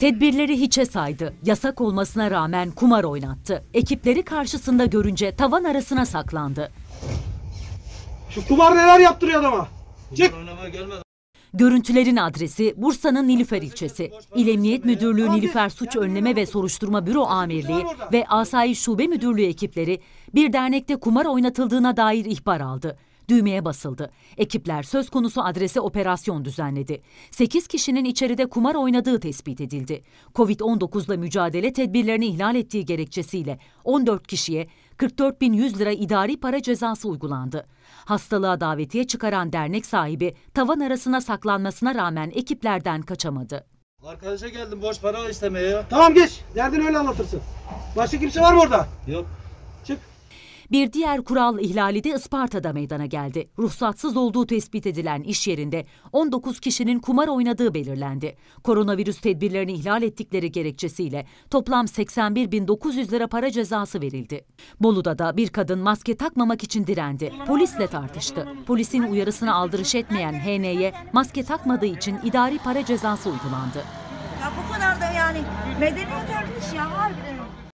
Tedbirleri hiçe saydı. Yasak olmasına rağmen kumar oynattı. Ekipleri karşısında görünce tavan arasına saklandı. Şu kumar neler yaptırıyor adama? Çık. Görüntülerin adresi Bursa'nın Nilüfer ilçesi. İl Emniyet Müdürlüğü Nilüfer Suç Önleme ve Soruşturma Büro Amirliği ve Asayiş Şube Müdürlüğü ekipleri bir dernekte kumar oynatıldığına dair ihbar aldı. Düğmeye basıldı. Ekipler söz konusu adrese operasyon düzenledi. 8 kişinin içeride kumar oynadığı tespit edildi. Covid-19'la mücadele tedbirlerini ihlal ettiği gerekçesiyle 14 kişiye 44.100 lira idari para cezası uygulandı. Hastalığa davetiye çıkaran dernek sahibi tavan arasına saklanmasına rağmen ekiplerden kaçamadı. Arkadaşa geldim boş para istemeye ya. Tamam geç. Derdini öyle anlatırsın. Başka kimse var mı orada? Yok. Çık. Bir diğer kural ihlali de Isparta'da meydana geldi. Ruhsatsız olduğu tespit edilen iş yerinde 19 kişinin kumar oynadığı belirlendi. Koronavirüs tedbirlerini ihlal ettikleri gerekçesiyle toplam 81.900 lira para cezası verildi. Bolu'da da bir kadın maske takmamak için direndi. Polisle tartıştı. Polisin uyarısına aldırış etmeyen HN'ye maske takmadığı için idari para cezası uygulandı. Ya bu kadar da yani medeni görmüş ya harbiden.